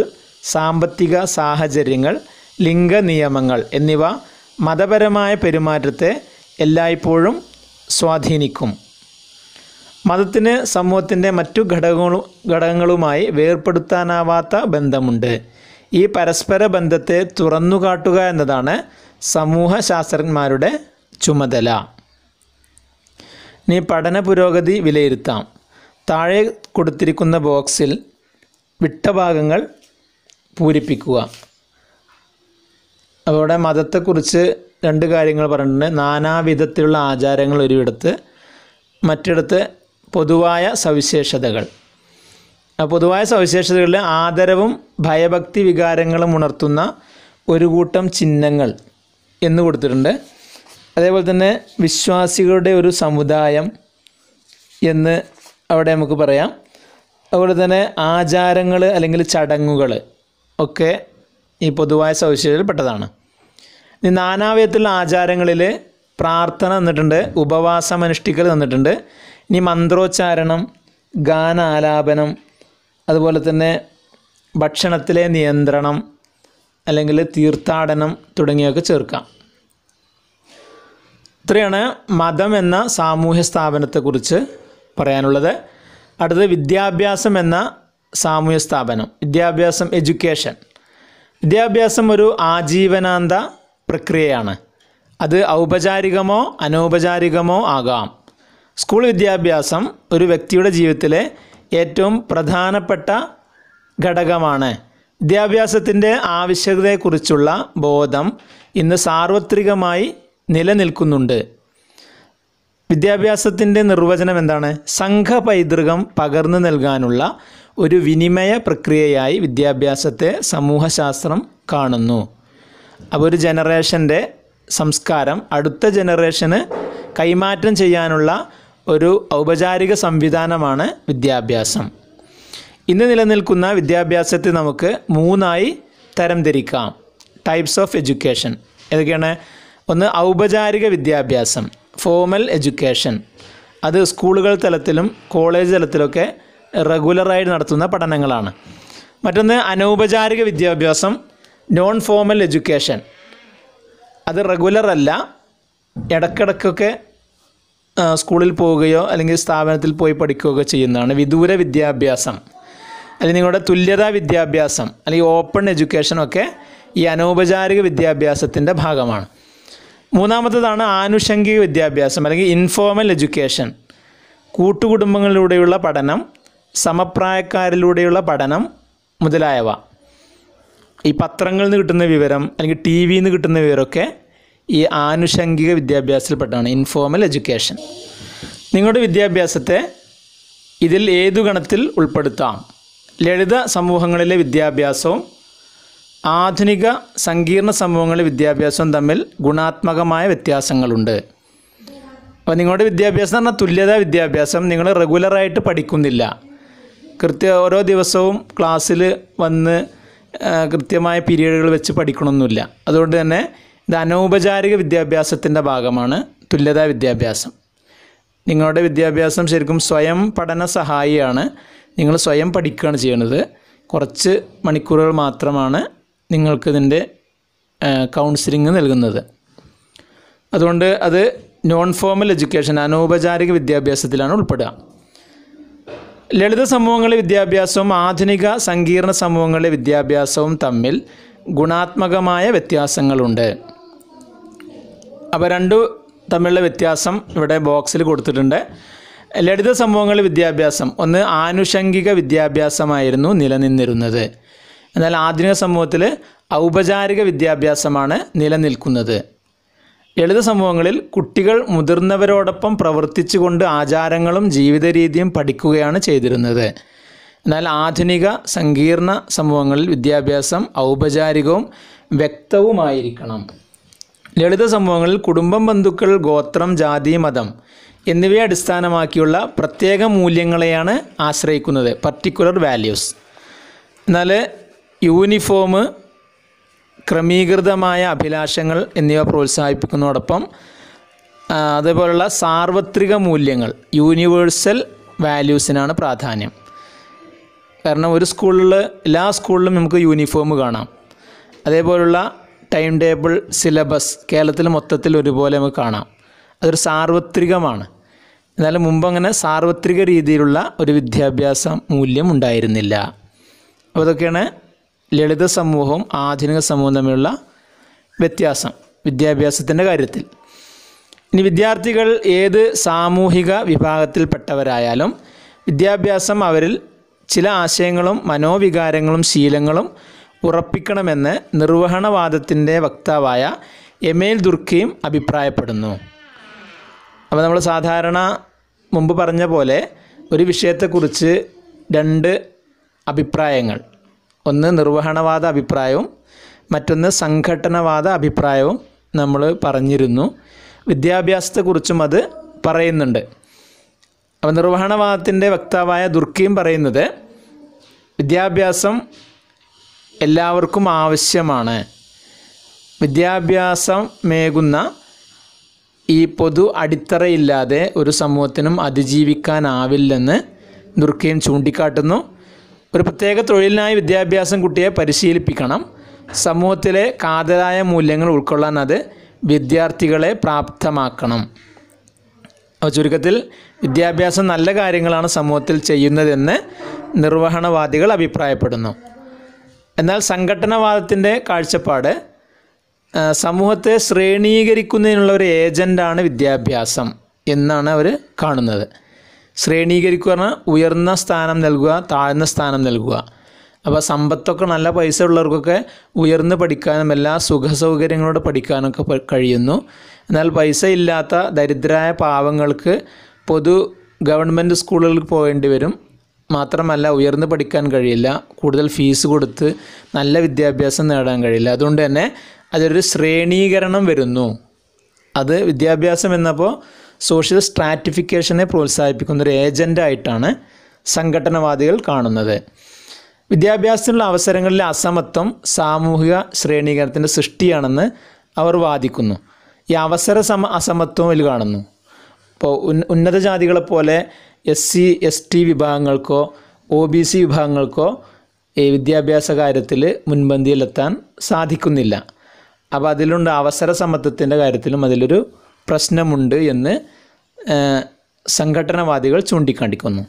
സാമ്പത്തിക സാഹചര്യങ്ങൾ ലിംഗ നിയമങ്ങൾ എന്നിവ മതപരമായ പെരുമാറ്റത്തെ എല്ലായ്പ്പോഴും സ്വാധീനിക്കും മതത്തിന് സമൂഹത്തിൻ്റെ മറ്റു ഘടകങ്ങളും ഘടകങ്ങളുമായി വേർപ്പെടുത്താനാവാത്ത ബന്ധമുണ്ട് ഈ പരസ്പര ബന്ധത്തെ തുറന്നുകാട്ടുക എന്നതാണ് സമൂഹശാസ്ത്രജ്ഞന്മാരുടെ ചുമതല ഇനി പഠന പുരോഗതി വിലയിരുത്താം താഴെ കൊടുത്തിരിക്കുന്ന ബോക്സിൽ വിട്ട ഭാഗങ്ങൾ പൂരിപ്പിക്കുക അവിടെ മതത്തെക്കുറിച്ച് രണ്ട് കാര്യങ്ങൾ പറഞ്ഞിട്ടുണ്ട് നാനാവിധത്തിലുള്ള ആചാരങ്ങൾ ഒരുവിടത്ത് മറ്റിടത്ത് പൊതുവായ സവിശേഷതകൾ പൊതുവായ സവിശേഷതകളിൽ ആദരവും ഭയഭക്തി വികാരങ്ങളും ഉണർത്തുന്ന ഒരു കൂട്ടം ചിഹ്നങ്ങൾ എന്ന് കൊടുത്തിട്ടുണ്ട് അതേപോലെ തന്നെ വിശ്വാസികളുടെ ഒരു സമുദായം എന്ന് അവിടെ നമുക്ക് പറയാം അതുപോലെ തന്നെ ആചാരങ്ങൾ അല്ലെങ്കിൽ ചടങ്ങുകൾ ഒക്കെ ഈ പൊതുവായ പെട്ടതാണ് ഇനി നാനാവയത്തിലുള്ള ആചാരങ്ങളിൽ പ്രാർത്ഥന തന്നിട്ടുണ്ട് ഉപവാസം അനുഷ്ഠിക്കൽ തന്നിട്ടുണ്ട് ഇനി മന്ത്രോച്ചാരണം ഗാനാലാപനം അതുപോലെ തന്നെ ഭക്ഷണത്തിലെ നിയന്ത്രണം അല്ലെങ്കിൽ തീർത്ഥാടനം തുടങ്ങിയൊക്കെ ചേർക്കാം ഇത്രയാണ് മതം എന്ന സാമൂഹ്യ സ്ഥാപനത്തെക്കുറിച്ച് പറയാനുള്ളത് അടുത്തത് വിദ്യാഭ്യാസം എന്ന സാമൂഹ്യ സ്ഥാപനം വിദ്യാഭ്യാസം എഡ്യൂക്കേഷൻ വിദ്യാഭ്യാസം ഒരു ആജീവനാന്ത പ്രക്രിയയാണ് അത് ഔപചാരികമോ അനൗപചാരികമോ ആകാം സ്കൂൾ വിദ്യാഭ്യാസം ഒരു വ്യക്തിയുടെ ജീവിതത്തിലെ ഏറ്റവും പ്രധാനപ്പെട്ട ഘടകമാണ് വിദ്യാഭ്യാസത്തിൻ്റെ ആവശ്യകതയെക്കുറിച്ചുള്ള ബോധം ഇന്ന് സാർവത്രികമായി നിലനിൽക്കുന്നുണ്ട് വിദ്യാഭ്യാസത്തിൻ്റെ നിർവചനം എന്താണ് സംഘ പൈതൃകം പകർന്നു നൽകാനുള്ള ഒരു വിനിമയ പ്രക്രിയയായി വിദ്യാഭ്യാസത്തെ സമൂഹശാസ്ത്രം കാണുന്നു അപ്പോൾ ഒരു ജനറേഷൻ്റെ സംസ്കാരം അടുത്ത ജനറേഷന് കൈമാറ്റം ചെയ്യാനുള്ള ഒരു ഔപചാരിക സംവിധാനമാണ് വിദ്യാഭ്യാസം ഇന്ന് നിലനിൽക്കുന്ന വിദ്യാഭ്യാസത്തെ നമുക്ക് മൂന്നായി തരംതിരിക്കാം ടൈപ്സ് ഓഫ് എഡ്യൂക്കേഷൻ ഏതൊക്കെയാണ് ഒന്ന് ഔപചാരിക വിദ്യാഭ്യാസം ഫോമൽ എഡ്യൂക്കേഷൻ അത് സ്കൂളുകൾ തലത്തിലും കോളേജ് തലത്തിലൊക്കെ റെഗുലറായി നടത്തുന്ന പഠനങ്ങളാണ് മറ്റൊന്ന് അനൗപചാരിക വിദ്യാഭ്യാസം നോൺ ഫോമൽ എഡ്യൂക്കേഷൻ അത് റെഗുലർ അല്ല ഇടക്കിടക്കൊക്കെ സ്കൂളിൽ പോവുകയോ അല്ലെങ്കിൽ സ്ഥാപനത്തിൽ പോയി പഠിക്കുകയോ ചെയ്യുന്നതാണ് വിദൂര വിദ്യാഭ്യാസം അല്ലെങ്കിൽ നിങ്ങളുടെ തുല്യതാ വിദ്യാഭ്യാസം അല്ലെങ്കിൽ ഓപ്പൺ എഡ്യൂക്കേഷനൊക്കെ ഈ അനൗപചാരിക വിദ്യാഭ്യാസത്തിൻ്റെ ഭാഗമാണ് മൂന്നാമത്തതാണ് ആനുഷംഗിക വിദ്യാഭ്യാസം അല്ലെങ്കിൽ ഇൻഫോമൽ എഡ്യൂക്കേഷൻ കൂട്ടുകുടുംബങ്ങളിലൂടെയുള്ള പഠനം സമപ്രായക്കാരിലൂടെയുള്ള പഠനം മുതലായവ ഈ പത്രങ്ങളിൽ നിന്ന് കിട്ടുന്ന വിവരം അല്ലെങ്കിൽ ടി വിയിൽ നിന്ന് കിട്ടുന്ന വിവരമൊക്കെ ഈ ആനുഷംഗിക വിദ്യാഭ്യാസത്തിൽപ്പെട്ടതാണ് ഇൻഫോർമൽ എഡ്യൂക്കേഷൻ നിങ്ങളുടെ വിദ്യാഭ്യാസത്തെ ഇതിൽ ഏതു ഗണത്തിൽ ഉൾപ്പെടുത്താം ലളിത സമൂഹങ്ങളിലെ വിദ്യാഭ്യാസവും ആധുനിക സങ്കീർണ സമൂഹങ്ങളിലെ വിദ്യാഭ്യാസവും തമ്മിൽ ഗുണാത്മകമായ വ്യത്യാസങ്ങളുണ്ട് അപ്പോൾ നിങ്ങളുടെ വിദ്യാഭ്യാസം എന്ന് പറഞ്ഞാൽ തുല്യത വിദ്യാഭ്യാസം നിങ്ങൾ റെഗുലറായിട്ട് പഠിക്കുന്നില്ല കൃത്യ ഓരോ ദിവസവും ക്ലാസ്സിൽ വന്ന് കൃത്യമായ പീരീഡുകൾ വെച്ച് പഠിക്കണമെന്നില്ല അതുകൊണ്ട് തന്നെ ഇത് അനൗപചാരിക വിദ്യാഭ്യാസത്തിൻ്റെ ഭാഗമാണ് തുല്യതാ വിദ്യാഭ്യാസം നിങ്ങളുടെ വിദ്യാഭ്യാസം ശരിക്കും സ്വയം പഠന സഹായിയാണ് നിങ്ങൾ സ്വയം പഠിക്കുകയാണ് ചെയ്യുന്നത് കുറച്ച് മണിക്കൂറുകൾ മാത്രമാണ് നിങ്ങൾക്ക് ഇതിൻ്റെ കൗൺസിലിംഗ് നൽകുന്നത് അതുകൊണ്ട് അത് നോൺ ഫോമൽ എഡ്യൂക്കേഷൻ അനൗപചാരിക വിദ്യാഭ്യാസത്തിലാണ് ഉൾപ്പെടുക ലളിത സമൂഹങ്ങളിലെ വിദ്യാഭ്യാസവും ആധുനിക സങ്കീർണ സമൂഹങ്ങളിലെ വിദ്യാഭ്യാസവും തമ്മിൽ ഗുണാത്മകമായ വ്യത്യാസങ്ങളുണ്ട് അപ്പോൾ രണ്ട് തമ്മിലുള്ള വ്യത്യാസം ഇവിടെ ബോക്സിൽ കൊടുത്തിട്ടുണ്ട് ലളിത സംഭവങ്ങൾ വിദ്യാഭ്യാസം ഒന്ന് ആനുഷംഗിക വിദ്യാഭ്യാസമായിരുന്നു നിലനിന്നിരുന്നത് എന്നാൽ ആധുനിക സമൂഹത്തിൽ ഔപചാരിക വിദ്യാഭ്യാസമാണ് നിലനിൽക്കുന്നത് ലളിത സംഭവങ്ങളിൽ കുട്ടികൾ മുതിർന്നവരോടൊപ്പം പ്രവർത്തിച്ചുകൊണ്ട് ആചാരങ്ങളും ജീവിത രീതിയും പഠിക്കുകയാണ് ചെയ്തിരുന്നത് എന്നാൽ ആധുനിക സങ്കീർണ സംഭവങ്ങളിൽ വിദ്യാഭ്യാസം ഔപചാരികവും വ്യക്തവുമായിരിക്കണം ലളിത സംഭവങ്ങളിൽ കുടുംബം ബന്ധുക്കൾ ഗോത്രം ജാതി മതം എന്നിവയെ അടിസ്ഥാനമാക്കിയുള്ള പ്രത്യേക മൂല്യങ്ങളെയാണ് ആശ്രയിക്കുന്നത് പർട്ടിക്കുലർ വാല്യൂസ് എന്നാൽ യൂണിഫോം ക്രമീകൃതമായ അഭിലാഷങ്ങൾ എന്നിവ പ്രോത്സാഹിപ്പിക്കുന്നതോടൊപ്പം അതേപോലുള്ള സാർവത്രിക മൂല്യങ്ങൾ യൂണിവേഴ്സൽ വാല്യൂസിനാണ് പ്രാധാന്യം കാരണം ഒരു സ്കൂളിൽ എല്ലാ സ്കൂളിലും നമുക്ക് യൂണിഫോം കാണാം അതേപോലുള്ള ടൈം ടേബിൾ സിലബസ് കേരളത്തിൽ മൊത്തത്തിൽ ഒരുപോലെ നമുക്ക് കാണാം അതൊരു സാർവത്രികമാണ് എന്നാൽ മുമ്പ് അങ്ങനെ സാർവത്രിക രീതിയിലുള്ള ഒരു വിദ്യാഭ്യാസ മൂല്യം ഉണ്ടായിരുന്നില്ല അപ്പോൾ അതൊക്കെയാണ് ലളിത സമൂഹവും ആധുനിക സമൂഹവും തമ്മിലുള്ള വ്യത്യാസം വിദ്യാഭ്യാസത്തിൻ്റെ കാര്യത്തിൽ ഇനി വിദ്യാർത്ഥികൾ ഏത് സാമൂഹിക വിഭാഗത്തിൽപ്പെട്ടവരായാലും വിദ്യാഭ്യാസം അവരിൽ ചില ആശയങ്ങളും മനോവികാരങ്ങളും ശീലങ്ങളും ഉറപ്പിക്കണമെന്ന് നിർവഹണവാദത്തിൻ്റെ വക്താവായ എമേൽ ദുർക്കിയും അഭിപ്രായപ്പെടുന്നു അപ്പോൾ നമ്മൾ സാധാരണ മുമ്പ് പറഞ്ഞ പോലെ ഒരു വിഷയത്തെക്കുറിച്ച് രണ്ട് അഭിപ്രായങ്ങൾ ഒന്ന് നിർവഹണവാദ അഭിപ്രായവും മറ്റൊന്ന് സംഘടനവാദ അഭിപ്രായവും നമ്മൾ പറഞ്ഞിരുന്നു വിദ്യാഭ്യാസത്തെക്കുറിച്ചും അത് പറയുന്നുണ്ട് അപ്പോൾ നിർവഹണവാദത്തിൻ്റെ വക്താവായ ദുർക്കിയും പറയുന്നത് വിദ്യാഭ്യാസം എല്ലാവർക്കും ആവശ്യമാണ് വിദ്യാഭ്യാസം മേകുന്ന ഈ പൊതു അടിത്തറയില്ലാതെ ഒരു സമൂഹത്തിനും അതിജീവിക്കാനാവില്ലെന്ന് ദുർഗയും ചൂണ്ടിക്കാട്ടുന്നു ഒരു പ്രത്യേക തൊഴിലിനായി വിദ്യാഭ്യാസം കുട്ടിയെ പരിശീലിപ്പിക്കണം സമൂഹത്തിലെ കാതലായ മൂല്യങ്ങൾ ഉൾക്കൊള്ളാൻ അത് വിദ്യാർത്ഥികളെ പ്രാപ്തമാക്കണം ചുരുക്കത്തിൽ വിദ്യാഭ്യാസം നല്ല കാര്യങ്ങളാണ് സമൂഹത്തിൽ ചെയ്യുന്നതെന്ന് നിർവഹണവാദികൾ അഭിപ്രായപ്പെടുന്നു എന്നാൽ സംഘടനവാദത്തിൻ്റെ കാഴ്ചപ്പാട് സമൂഹത്തെ ശ്രേണീകരിക്കുന്നതിനുള്ള ഒരു ഏജൻ്റാണ് വിദ്യാഭ്യാസം എന്നാണ് അവർ കാണുന്നത് ശ്രേണീകരിക്കുക പറഞ്ഞാൽ ഉയർന്ന സ്ഥാനം നൽകുക താഴ്ന്ന സ്ഥാനം നൽകുക അപ്പോൾ സമ്പത്തൊക്കെ നല്ല പൈസ ഉള്ളവർക്കൊക്കെ ഉയർന്ന് പഠിക്കാനും എല്ലാ സുഖ പഠിക്കാനൊക്കെ കഴിയുന്നു എന്നാൽ പൈസ ഇല്ലാത്ത ദരിദ്രരായ പാവങ്ങൾക്ക് പൊതു ഗവൺമെൻറ് സ്കൂളുകളിൽ പോകേണ്ടി വരും മാത്രമല്ല ഉയർന്നു പഠിക്കാൻ കഴിയില്ല കൂടുതൽ ഫീസ് കൊടുത്ത് നല്ല വിദ്യാഭ്യാസം നേടാൻ കഴിയില്ല അതുകൊണ്ട് തന്നെ അതൊരു ശ്രേണീകരണം വരുന്നു അത് വിദ്യാഭ്യാസം എന്നപ്പോൾ സോഷ്യൽ സ്ട്രാറ്റിഫിക്കേഷനെ പ്രോത്സാഹിപ്പിക്കുന്ന ഒരു ഏജൻ്റായിട്ടാണ് സംഘടനവാദികൾ കാണുന്നത് വിദ്യാഭ്യാസത്തിനുള്ള അവസരങ്ങളിലെ അസമത്വം സാമൂഹിക ശ്രേണീകരണത്തിൻ്റെ സൃഷ്ടിയാണെന്ന് അവർ വാദിക്കുന്നു ഈ അവസര സമ അസമത്വം ഇതിൽ കാണുന്നു ഇപ്പോൾ ഉന്നത ജാതികളെപ്പോലെ എസ് സി എസ് ടി വിഭാഗങ്ങൾക്കോ ഒ ബി സി വിഭാഗങ്ങൾക്കോ വിദ്യാഭ്യാസ കാര്യത്തിൽ മുൻപന്തിയിലെത്താൻ സാധിക്കുന്നില്ല അപ്പോൾ അതിലുണ്ട് അവസര സമത്വത്തിൻ്റെ കാര്യത്തിലും അതിലൊരു പ്രശ്നമുണ്ട് എന്ന് സംഘടനവാദികൾ ചൂണ്ടിക്കാണിക്കുന്നു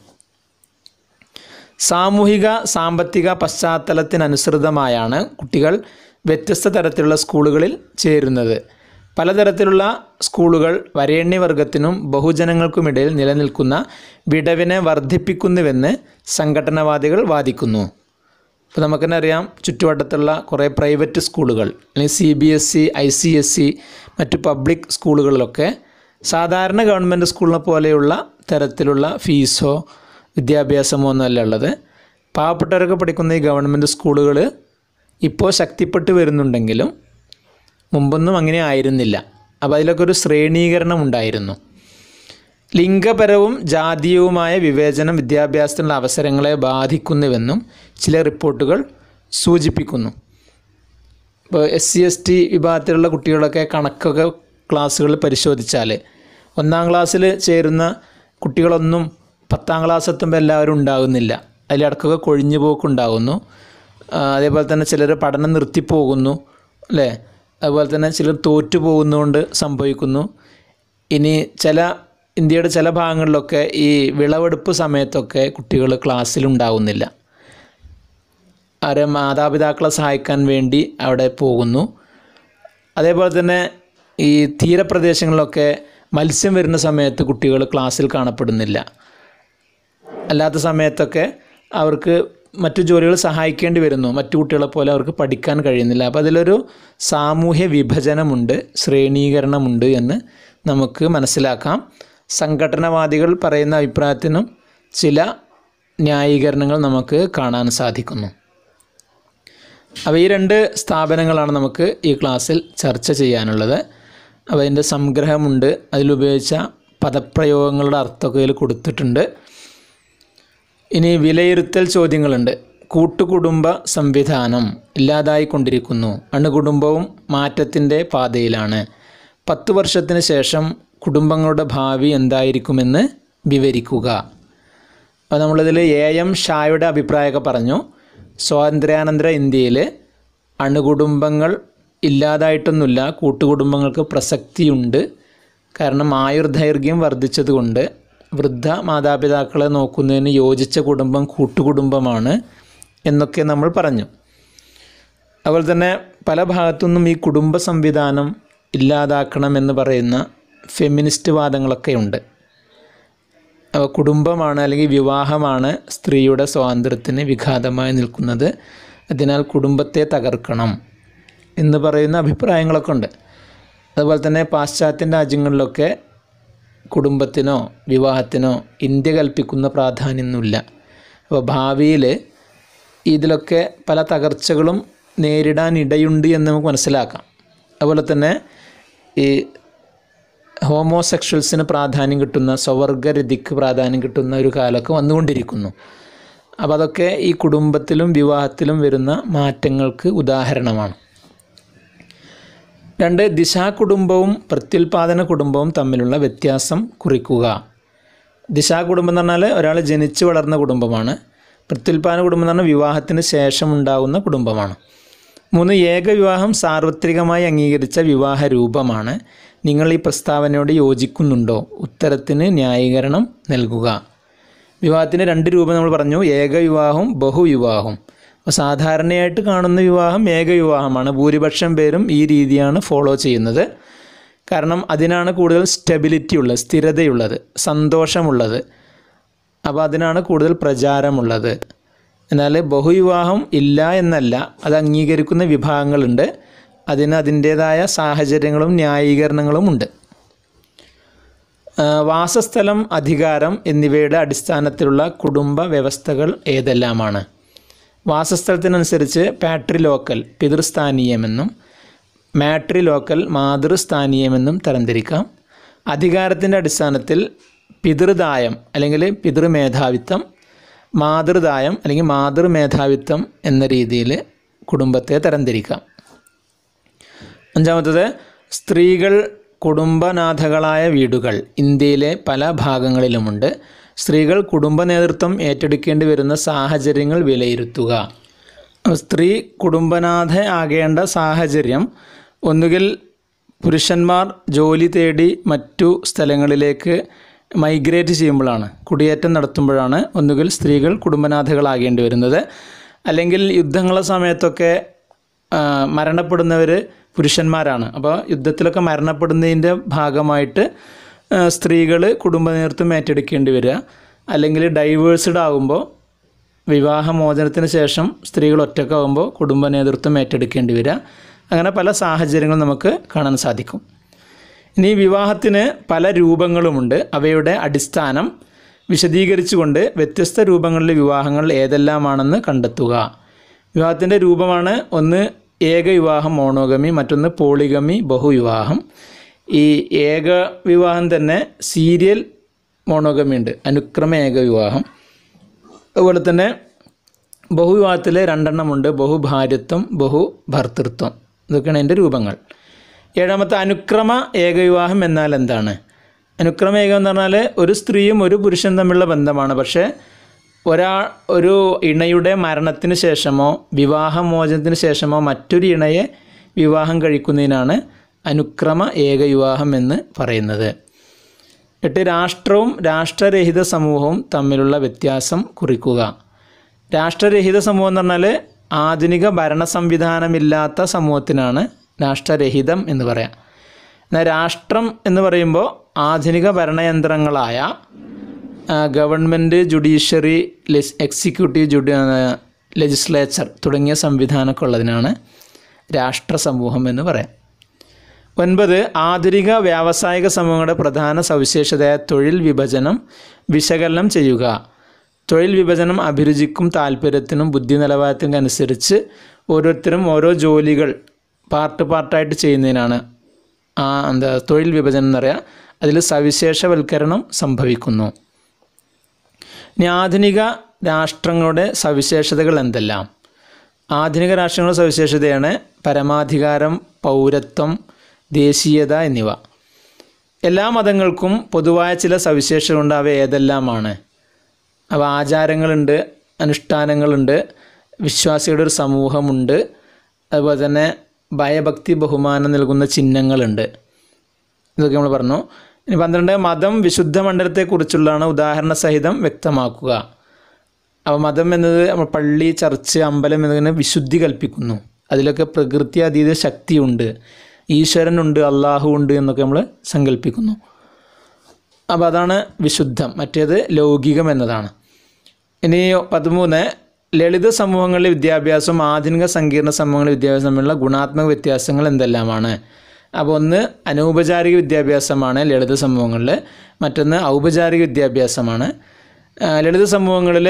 സാമൂഹിക സാമ്പത്തിക പശ്ചാത്തലത്തിനനുസൃതമായാണ് കുട്ടികൾ വ്യത്യസ്ത തരത്തിലുള്ള സ്കൂളുകളിൽ ചേരുന്നത് പലതരത്തിലുള്ള സ്കൂളുകൾ വരേണ്യവർഗത്തിനും ബഹുജനങ്ങൾക്കുമിടയിൽ നിലനിൽക്കുന്ന വിടവിനെ വർദ്ധിപ്പിക്കുന്നുവെന്ന് സംഘടനവാദികൾ വാദിക്കുന്നു ഇപ്പോൾ നമുക്കെന്നെ അറിയാം ചുറ്റുവട്ടത്തുള്ള കുറേ പ്രൈവറ്റ് സ്കൂളുകൾ അല്ലെങ്കിൽ C B S C I C S C മറ്റു പബ്ലിക് സ്കൂളുകളിലൊക്കെ സാധാരണ ഗവൺമെൻറ് സ്കൂളിനെ പോലെയുള്ള തരത്തിലുള്ള ഫീസോ വിദ്യാഭ്യാസമോ ഒന്നുമല്ല ഉള്ളത് പാവപ്പെട്ടവരൊക്കെ പഠിക്കുന്ന ഈ ഗവൺമെൻറ് സ്കൂളുകൾ ഇപ്പോൾ ശക്തിപ്പെട്ട് വരുന്നുണ്ടെങ്കിലും മുമ്പൊന്നും അങ്ങനെ ആയിരുന്നില്ല അപ്പോൾ അതിലൊക്കെ ഒരു ശ്രേണീകരണം ഉണ്ടായിരുന്നു ലിംഗപരവും ജാതീയവുമായ വിവേചനം വിദ്യാഭ്യാസത്തിനുള്ള അവസരങ്ങളെ ബാധിക്കുന്നുവെന്നും ചില റിപ്പോർട്ടുകൾ സൂചിപ്പിക്കുന്നു ഇപ്പോൾ എസ് സി എസ് ടി വിഭാഗത്തിലുള്ള കുട്ടികളൊക്കെ കണക്കൊക്കെ ക്ലാസ്സുകളിൽ പരിശോധിച്ചാൽ ഒന്നാം ക്ലാസ്സിൽ ചേരുന്ന കുട്ടികളൊന്നും പത്താം ക്ലാസ് എത്തുമ്പോൾ എല്ലാവരും ഉണ്ടാകുന്നില്ല അതിലടക്കൊക്കെ കൊഴിഞ്ഞു പോക്കുണ്ടാകുന്നു അതേപോലെ തന്നെ ചിലർ പഠനം നിർത്തിപ്പോകുന്നു അല്ലേ അതുപോലെ തന്നെ ചിലർ തോറ്റു പോകുന്നതുകൊണ്ട് സംഭവിക്കുന്നു ഇനി ചില ഇന്ത്യയുടെ ചില ഭാഗങ്ങളിലൊക്കെ ഈ വിളവെടുപ്പ് സമയത്തൊക്കെ കുട്ടികൾ ക്ലാസ്സിലുണ്ടാവുന്നില്ല അവരെ മാതാപിതാക്കളെ സഹായിക്കാൻ വേണ്ടി അവിടെ പോകുന്നു അതേപോലെ തന്നെ ഈ തീരപ്രദേശങ്ങളിലൊക്കെ മത്സ്യം വരുന്ന സമയത്ത് കുട്ടികൾ ക്ലാസ്സിൽ കാണപ്പെടുന്നില്ല അല്ലാത്ത സമയത്തൊക്കെ അവർക്ക് മറ്റു ജോലികൾ സഹായിക്കേണ്ടി വരുന്നു മറ്റു കുട്ടികളെ പോലെ അവർക്ക് പഠിക്കാൻ കഴിയുന്നില്ല അപ്പോൾ അതിലൊരു സാമൂഹ്യ വിഭജനമുണ്ട് ശ്രേണീകരണമുണ്ട് എന്ന് നമുക്ക് മനസ്സിലാക്കാം സംഘടനവാദികൾ പറയുന്ന അഭിപ്രായത്തിനും ചില ന്യായീകരണങ്ങൾ നമുക്ക് കാണാൻ സാധിക്കുന്നു അപ്പോൾ ഈ രണ്ട് സ്ഥാപനങ്ങളാണ് നമുക്ക് ഈ ക്ലാസ്സിൽ ചർച്ച ചെയ്യാനുള്ളത് അപ്പോൾ അതിൻ്റെ സംഗ്രഹമുണ്ട് അതിലുപയോഗിച്ച പദപ്രയോഗങ്ങളുടെ അർത്ഥമൊക്കെ കൊടുത്തിട്ടുണ്ട് ഇനി വിലയിരുത്തൽ ചോദ്യങ്ങളുണ്ട് കൂട്ടുകുടുംബ സംവിധാനം ഇല്ലാതായിക്കൊണ്ടിരിക്കുന്നു അണുകുടുംബവും മാറ്റത്തിൻ്റെ പാതയിലാണ് പത്തു വർഷത്തിന് ശേഷം കുടുംബങ്ങളുടെ ഭാവി എന്തായിരിക്കുമെന്ന് വിവരിക്കുക അപ്പോൾ നമ്മളിതിൽ എ എം ഷായുടെ അഭിപ്രായമൊക്കെ പറഞ്ഞു സ്വാതന്ത്ര്യാനന്തര ഇന്ത്യയിൽ അണുകുടുംബങ്ങൾ ഇല്ലാതായിട്ടൊന്നുമില്ല കൂട്ടുകുടുംബങ്ങൾക്ക് പ്രസക്തിയുണ്ട് കാരണം ആയുർദൈർഘ്യം വർദ്ധിച്ചതുകൊണ്ട് വൃദ്ധ മാതാപിതാക്കളെ നോക്കുന്നതിന് യോജിച്ച കുടുംബം കൂട്ടുകുടുംബമാണ് എന്നൊക്കെ നമ്മൾ പറഞ്ഞു അതുപോലെ തന്നെ പല ഭാഗത്തുനിന്നും ഈ കുടുംബ സംവിധാനം ഇല്ലാതാക്കണമെന്ന് പറയുന്ന ഫെമിനിസ്റ്റ് വാദങ്ങളൊക്കെ ഉണ്ട് അപ്പോൾ കുടുംബമാണ് അല്ലെങ്കിൽ വിവാഹമാണ് സ്ത്രീയുടെ സ്വാതന്ത്ര്യത്തിന് വിഘാതമായി നിൽക്കുന്നത് അതിനാൽ കുടുംബത്തെ തകർക്കണം എന്ന് പറയുന്ന അഭിപ്രായങ്ങളൊക്കെ ഉണ്ട് അതുപോലെ തന്നെ പാശ്ചാത്യ രാജ്യങ്ങളിലൊക്കെ കുടുംബത്തിനോ വിവാഹത്തിനോ ഇന്ത്യ കൽപ്പിക്കുന്ന പ്രാധാന്യമൊന്നുമില്ല അപ്പോൾ ഭാവിയിൽ ഇതിലൊക്കെ പല തകർച്ചകളും നേരിടാൻ ഇടയുണ്ട് എന്ന് നമുക്ക് മനസ്സിലാക്കാം അതുപോലെ തന്നെ ഈ ഹോമോസെക്ഷൽസിന് പ്രാധാന്യം കിട്ടുന്ന സ്വവർഗരതിക്ക് പ്രാധാന്യം കിട്ടുന്ന ഒരു കാലമൊക്കെ വന്നുകൊണ്ടിരിക്കുന്നു അപ്പോൾ അതൊക്കെ ഈ കുടുംബത്തിലും വിവാഹത്തിലും വരുന്ന മാറ്റങ്ങൾക്ക് ഉദാഹരണമാണ് രണ്ട് ദിശാകുടുംബവും പ്രത്യുൽപാദന കുടുംബവും തമ്മിലുള്ള വ്യത്യാസം കുറിക്കുക ദിശാകുടുംബം എന്ന് പറഞ്ഞാൽ ഒരാൾ ജനിച്ചു വളർന്ന കുടുംബമാണ് പ്രത്യുൽപാദന കുടുംബം എന്ന് പറഞ്ഞാൽ വിവാഹത്തിന് ശേഷം ഉണ്ടാകുന്ന കുടുംബമാണ് മൂന്ന് ഏകവിവാഹം സാർവത്രികമായി അംഗീകരിച്ച വിവാഹ രൂപമാണ് നിങ്ങൾ ഈ പ്രസ്താവനയോട് യോജിക്കുന്നുണ്ടോ ഉത്തരത്തിന് ന്യായീകരണം നൽകുക വിവാഹത്തിൻ്റെ രണ്ട് രൂപം നമ്മൾ പറഞ്ഞു ഏകവിവാഹവും ബഹുവിവാഹവും അപ്പോൾ സാധാരണയായിട്ട് കാണുന്ന വിവാഹം ഏകവിവാഹമാണ് ഭൂരിപക്ഷം പേരും ഈ രീതിയാണ് ഫോളോ ചെയ്യുന്നത് കാരണം അതിനാണ് കൂടുതൽ സ്റ്റെബിലിറ്റി ഉള്ളത് സ്ഥിരതയുള്ളത് സന്തോഷമുള്ളത് അപ്പോൾ അതിനാണ് കൂടുതൽ പ്രചാരമുള്ളത് എന്നാൽ ബഹുവിവാഹം ഇല്ല എന്നല്ല അത് അംഗീകരിക്കുന്ന വിഭാഗങ്ങളുണ്ട് അതിന് അതിൻ്റേതായ സാഹചര്യങ്ങളും ഉണ്ട് വാസസ്ഥലം അധികാരം എന്നിവയുടെ അടിസ്ഥാനത്തിലുള്ള കുടുംബ വ്യവസ്ഥകൾ ഏതെല്ലാമാണ് വാസസ്ഥലത്തിനനുസരിച്ച് പാട്രിലോക്കൽ പിതൃസ്ഥാനീയമെന്നും മാട്രിലോക്കൽ മാതൃസ്ഥാനീയമെന്നും തരംതിരിക്കാം അധികാരത്തിൻ്റെ അടിസ്ഥാനത്തിൽ പിതൃദായം അല്ലെങ്കിൽ പിതൃമേധാവിത്വം മാതൃദായം അല്ലെങ്കിൽ മാതൃമേധാവിത്വം എന്ന രീതിയിൽ കുടുംബത്തെ തരംതിരിക്കാം അഞ്ചാമത്തത് സ്ത്രീകൾ കുടുംബനാഥകളായ വീടുകൾ ഇന്ത്യയിലെ പല ഭാഗങ്ങളിലുമുണ്ട് സ്ത്രീകൾ കുടുംബ നേതൃത്വം ഏറ്റെടുക്കേണ്ടി വരുന്ന സാഹചര്യങ്ങൾ വിലയിരുത്തുക സ്ത്രീ കുടുംബനാഥ ആകേണ്ട സാഹചര്യം ഒന്നുകിൽ പുരുഷന്മാർ ജോലി തേടി മറ്റു സ്ഥലങ്ങളിലേക്ക് മൈഗ്രേറ്റ് ചെയ്യുമ്പോഴാണ് കുടിയേറ്റം നടത്തുമ്പോഴാണ് ഒന്നുകിൽ സ്ത്രീകൾ കുടുംബനാഥകളാകേണ്ടി വരുന്നത് അല്ലെങ്കിൽ യുദ്ധങ്ങളെ സമയത്തൊക്കെ മരണപ്പെടുന്നവർ പുരുഷന്മാരാണ് അപ്പോൾ യുദ്ധത്തിലൊക്കെ മരണപ്പെടുന്നതിൻ്റെ ഭാഗമായിട്ട് സ്ത്രീകൾ കുടുംബ നേതൃത്വം ഏറ്റെടുക്കേണ്ടി വരിക അല്ലെങ്കിൽ ഡൈവേഴ്സ്ഡ് ആകുമ്പോൾ വിവാഹമോചനത്തിന് ശേഷം സ്ത്രീകൾ ഒറ്റക്കാവുമ്പോൾ കുടുംബ നേതൃത്വം ഏറ്റെടുക്കേണ്ടി വരിക അങ്ങനെ പല സാഹചര്യങ്ങളും നമുക്ക് കാണാൻ സാധിക്കും ഇനി വിവാഹത്തിന് പല രൂപങ്ങളുമുണ്ട് അവയുടെ അടിസ്ഥാനം വിശദീകരിച്ചുകൊണ്ട് വ്യത്യസ്ത രൂപങ്ങളിലെ വിവാഹങ്ങൾ ഏതെല്ലാമാണെന്ന് കണ്ടെത്തുക വിവാഹത്തിൻ്റെ രൂപമാണ് ഒന്ന് ഏക വിവാഹം മോണോഗമി മറ്റൊന്ന് പോളിഗമി ബഹുവിവാഹം ഈ ഏക വിവാഹം തന്നെ സീരിയൽ മോണോഗമിയുണ്ട് അനുക്രമ ഏക വിവാഹം അതുപോലെ തന്നെ ബഹുവിവാഹത്തിൽ രണ്ടെണ്ണമുണ്ട് ബഹുഭാര്യത്വം ബഹുഭർത്തൃത്വം ഇതൊക്കെയാണ് അതിൻ്റെ രൂപങ്ങൾ ഏഴാമത്തെ അനുക്രമ ഏകവിവാഹം എന്നാൽ എന്താണ് അനുക്രമ ഏകം എന്ന് പറഞ്ഞാൽ ഒരു സ്ത്രീയും ഒരു പുരുഷനും തമ്മിലുള്ള ബന്ധമാണ് പക്ഷേ ഒരാ ഒരു ഇണയുടെ മരണത്തിന് ശേഷമോ വിവാഹമോചനത്തിന് ശേഷമോ മറ്റൊരു ഇണയെ വിവാഹം കഴിക്കുന്നതിനാണ് അനുക്രമ ഏകവിവാഹം എന്ന് പറയുന്നത് എട്ട് രാഷ്ട്രവും രാഷ്ട്രരഹിത സമൂഹവും തമ്മിലുള്ള വ്യത്യാസം കുറിക്കുക രാഷ്ട്രരഹിത സമൂഹം എന്ന് പറഞ്ഞാൽ ആധുനിക ഭരണ സംവിധാനമില്ലാത്ത സമൂഹത്തിനാണ് രാഷ്ട്രരഹിതം എന്ന് പറയാം എന്നാൽ രാഷ്ട്രം എന്ന് പറയുമ്പോൾ ആധുനിക ഭരണയന്ത്രങ്ങളായ ഗവൺമെൻറ് ജുഡീഷ്യറി എക്സിക്യൂട്ടീവ് ജുഡി ലെജിസ്ലേച്ചർ തുടങ്ങിയ സംവിധാനമൊക്കെ ഉള്ളതിനാണ് രാഷ്ട്ര സമൂഹം എന്ന് പറയാം ഒൻപത് ആധുനിക വ്യാവസായിക സമൂഹങ്ങളുടെ പ്രധാന സവിശേഷതയായ തൊഴിൽ വിഭജനം വിശകലനം ചെയ്യുക തൊഴിൽ വിഭജനം അഭിരുചിക്കും താല്പര്യത്തിനും ബുദ്ധി നിലവാരത്തിനും അനുസരിച്ച് ഓരോരുത്തരും ഓരോ ജോലികൾ പാർട്ട് പാർട്ടായിട്ട് ചെയ്യുന്നതിനാണ് ആ എന്താ തൊഴിൽ വിഭജനം എന്ന് പറയുക അതിൽ സവിശേഷവൽക്കരണം സംഭവിക്കുന്നു ഇനി ആധുനിക രാഷ്ട്രങ്ങളുടെ സവിശേഷതകൾ എന്തെല്ലാം ആധുനിക രാഷ്ട്രങ്ങളുടെ സവിശേഷതയാണ് പരമാധികാരം പൗരത്വം ദേശീയത എന്നിവ എല്ലാ മതങ്ങൾക്കും പൊതുവായ ചില സവിശേഷതകളുണ്ട് അവ ഏതെല്ലാമാണ് അവ ആചാരങ്ങളുണ്ട് അനുഷ്ഠാനങ്ങളുണ്ട് വിശ്വാസികളുടെ ഒരു സമൂഹമുണ്ട് അതുപോലെ തന്നെ ഭയഭക്തി ബഹുമാനം നൽകുന്ന ചിഹ്നങ്ങളുണ്ട് ഇതൊക്കെ നമ്മൾ പറഞ്ഞു ഇനി പന്ത്രണ്ട് മതം വിശുദ്ധ മണ്ഡലത്തെക്കുറിച്ചുള്ളതാണ് ഉദാഹരണ സഹിതം വ്യക്തമാക്കുക അപ്പോൾ മതം എന്നത് നമ്മൾ പള്ളി ചർച്ച് അമ്പലം എന്നതിനെ വിശുദ്ധി കൽപ്പിക്കുന്നു അതിലൊക്കെ പ്രകൃതി അതീത ശക്തിയുണ്ട് ഈശ്വരനുണ്ട് അള്ളാഹു ഉണ്ട് എന്നൊക്കെ നമ്മൾ സങ്കല്പിക്കുന്നു അപ്പോൾ അതാണ് വിശുദ്ധം മറ്റേത് ലൗകികം എന്നതാണ് ഇനി പതിമൂന്ന് ലളിത സമൂഹങ്ങളിലെ വിദ്യാഭ്യാസം ആധുനിക സങ്കീർണ സമൂഹങ്ങളിലെ വിദ്യാഭ്യാസം തമ്മിലുള്ള ഗുണാത്മക വ്യത്യാസങ്ങൾ എന്തെല്ലാമാണ് അപ്പോൾ ഒന്ന് അനൗപചാരിക വിദ്യാഭ്യാസമാണ് ലളിത സമൂഹങ്ങളിൽ മറ്റൊന്ന് ഔപചാരിക വിദ്യാഭ്യാസമാണ് ലളിത സമൂഹങ്ങളിൽ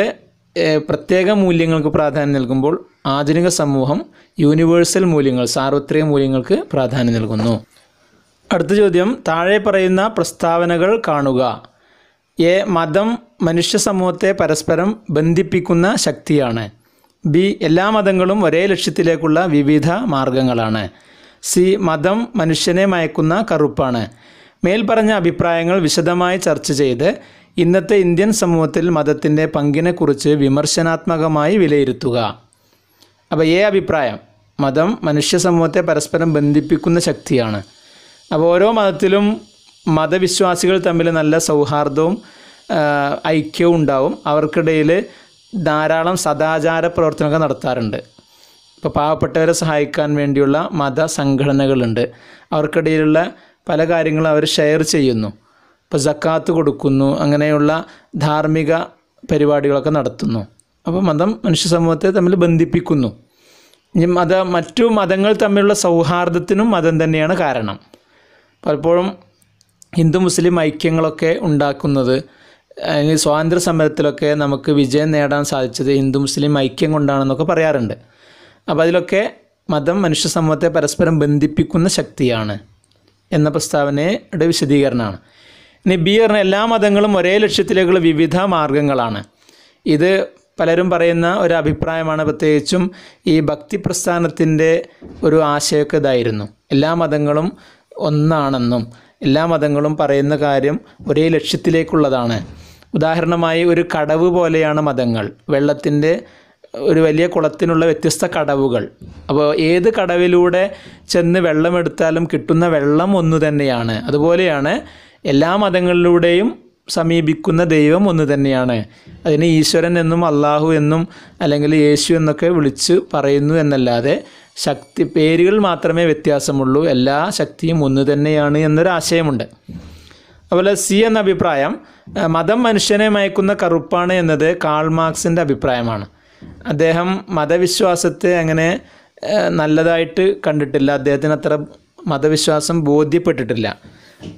പ്രത്യേക മൂല്യങ്ങൾക്ക് പ്രാധാന്യം നൽകുമ്പോൾ ആധുനിക സമൂഹം യൂണിവേഴ്സൽ മൂല്യങ്ങൾ സാർവത്രിക മൂല്യങ്ങൾക്ക് പ്രാധാന്യം നൽകുന്നു അടുത്ത ചോദ്യം താഴെ പറയുന്ന പ്രസ്താവനകൾ കാണുക എ മതം മനുഷ്യ സമൂഹത്തെ പരസ്പരം ബന്ധിപ്പിക്കുന്ന ശക്തിയാണ് ബി എല്ലാ മതങ്ങളും ഒരേ ലക്ഷ്യത്തിലേക്കുള്ള വിവിധ മാർഗങ്ങളാണ് സി മതം മനുഷ്യനെ മയക്കുന്ന കറുപ്പാണ് മേൽപ്പറഞ്ഞ അഭിപ്രായങ്ങൾ വിശദമായി ചർച്ച ചെയ്ത് ഇന്നത്തെ ഇന്ത്യൻ സമൂഹത്തിൽ മതത്തിൻ്റെ പങ്കിനെക്കുറിച്ച് വിമർശനാത്മകമായി വിലയിരുത്തുക അപ്പോൾ ഏ അഭിപ്രായം മതം മനുഷ്യ സമൂഹത്തെ പരസ്പരം ബന്ധിപ്പിക്കുന്ന ശക്തിയാണ് അപ്പോൾ ഓരോ മതത്തിലും മതവിശ്വാസികൾ തമ്മിൽ നല്ല സൗഹാർദ്ദവും ഐക്യവും ഉണ്ടാവും അവർക്കിടയിൽ ധാരാളം സദാചാര പ്രവർത്തനങ്ങൾ നടത്താറുണ്ട് ഇപ്പോൾ പാവപ്പെട്ടവരെ സഹായിക്കാൻ വേണ്ടിയുള്ള മത സംഘടനകളുണ്ട് അവർക്കിടയിലുള്ള പല കാര്യങ്ങളും അവർ ഷെയർ ചെയ്യുന്നു ഇപ്പോൾ സക്കാത്ത് കൊടുക്കുന്നു അങ്ങനെയുള്ള ധാർമ്മിക പരിപാടികളൊക്കെ നടത്തുന്നു അപ്പോൾ മതം മനുഷ്യ സമൂഹത്തെ തമ്മിൽ ബന്ധിപ്പിക്കുന്നു ഇനി മത മറ്റു മതങ്ങൾ തമ്മിലുള്ള സൗഹാർദ്ദത്തിനും മതം തന്നെയാണ് കാരണം പലപ്പോഴും ഹിന്ദു മുസ്ലിം ഐക്യങ്ങളൊക്കെ ഉണ്ടാക്കുന്നത് അല്ലെങ്കിൽ സ്വാതന്ത്ര്യ സമരത്തിലൊക്കെ നമുക്ക് വിജയം നേടാൻ സാധിച്ചത് ഹിന്ദു മുസ്ലിം ഐക്യം കൊണ്ടാണെന്നൊക്കെ പറയാറുണ്ട് അപ്പോൾ അതിലൊക്കെ മതം മനുഷ്യ സമൂഹത്തെ പരസ്പരം ബന്ധിപ്പിക്കുന്ന ശക്തിയാണ് എന്ന പ്രസ്താവനയുടെ വിശദീകരണമാണ് നിബിയറിന് എല്ലാ മതങ്ങളും ഒരേ ലക്ഷ്യത്തിലേക്കുള്ള വിവിധ മാർഗങ്ങളാണ് ഇത് പലരും പറയുന്ന ഒരു അഭിപ്രായമാണ് പ്രത്യേകിച്ചും ഈ ഭക്തി പ്രസ്ഥാനത്തിൻ്റെ ഒരു ആശയമൊക്കെ ഇതായിരുന്നു എല്ലാ മതങ്ങളും ഒന്നാണെന്നും എല്ലാ മതങ്ങളും പറയുന്ന കാര്യം ഒരേ ലക്ഷ്യത്തിലേക്കുള്ളതാണ് ഉദാഹരണമായി ഒരു കടവ് പോലെയാണ് മതങ്ങൾ വെള്ളത്തിൻ്റെ ഒരു വലിയ കുളത്തിനുള്ള വ്യത്യസ്ത കടവുകൾ അപ്പോൾ ഏത് കടവിലൂടെ ചെന്ന് വെള്ളമെടുത്താലും കിട്ടുന്ന വെള്ളം ഒന്നു തന്നെയാണ് അതുപോലെയാണ് എല്ലാ മതങ്ങളിലൂടെയും സമീപിക്കുന്ന ദൈവം ഒന്ന് തന്നെയാണ് അതിന് ഈശ്വരൻ എന്നും അള്ളാഹു എന്നും അല്ലെങ്കിൽ യേശു എന്നൊക്കെ വിളിച്ച് പറയുന്നു എന്നല്ലാതെ ശക്തി പേരുകൾ മാത്രമേ വ്യത്യാസമുള്ളൂ എല്ലാ ശക്തിയും ഒന്ന് തന്നെയാണ് എന്നൊരാശയമുണ്ട് അതുപോലെ സി എന്ന അഭിപ്രായം മതം മനുഷ്യനെ മയക്കുന്ന കറുപ്പാണ് എന്നത് മാർക്സിൻ്റെ അഭിപ്രായമാണ് അദ്ദേഹം മതവിശ്വാസത്തെ അങ്ങനെ നല്ലതായിട്ട് കണ്ടിട്ടില്ല അദ്ദേഹത്തിന് അത്ര മതവിശ്വാസം ബോധ്യപ്പെട്ടിട്ടില്ല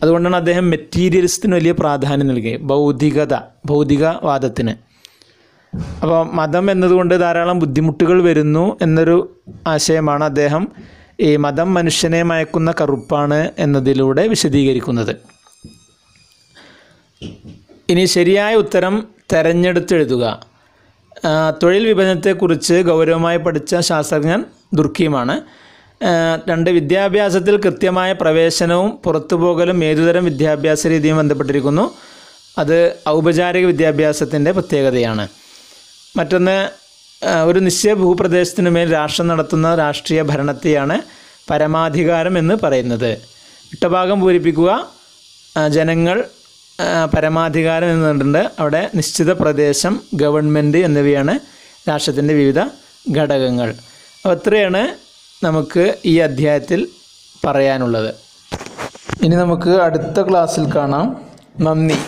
അതുകൊണ്ടാണ് അദ്ദേഹം മെറ്റീരിയലിസ്റ്റിന് വലിയ പ്രാധാന്യം നൽകിയത് ഭൗതികത ഭൗതികവാദത്തിന് അപ്പോൾ മതം എന്നതുകൊണ്ട് ധാരാളം ബുദ്ധിമുട്ടുകൾ വരുന്നു എന്നൊരു ആശയമാണ് അദ്ദേഹം ഈ മതം മനുഷ്യനെ മയക്കുന്ന കറുപ്പാണ് എന്നതിലൂടെ വിശദീകരിക്കുന്നത് ഇനി ശരിയായ ഉത്തരം തെരഞ്ഞെടുത്തെഴുതുക തൊഴിൽ വിഭജനത്തെക്കുറിച്ച് ഗൗരവമായി പഠിച്ച ശാസ്ത്രജ്ഞൻ ദുർഖിയുമാണ് രണ്ട് വിദ്യാഭ്യാസത്തിൽ കൃത്യമായ പ്രവേശനവും പുറത്തുപോകലും ഏതുതരം വിദ്യാഭ്യാസ രീതിയും ബന്ധപ്പെട്ടിരിക്കുന്നു അത് ഔപചാരിക വിദ്യാഭ്യാസത്തിൻ്റെ പ്രത്യേകതയാണ് മറ്റൊന്ന് ഒരു നിശ്ചയ ഭൂപ്രദേശത്തിനു മേൽ രാഷ്ട്രം നടത്തുന്ന രാഷ്ട്രീയ ഭരണത്തെയാണ് പരമാധികാരം എന്ന് പറയുന്നത് ഇട്ടഭാഗം പൂരിപ്പിക്കുക ജനങ്ങൾ പരമാധികാരം എന്ന് പറഞ്ഞിട്ടുണ്ട് അവിടെ നിശ്ചിത പ്രദേശം ഗവൺമെൻറ് എന്നിവയാണ് രാഷ്ട്രത്തിൻ്റെ വിവിധ ഘടകങ്ങൾ അപ്പോൾ ഇത്രയാണ് നമുക്ക് ഈ അധ്യായത്തിൽ പറയാനുള്ളത് ഇനി നമുക്ക് അടുത്ത ക്ലാസ്സിൽ കാണാം നന്ദി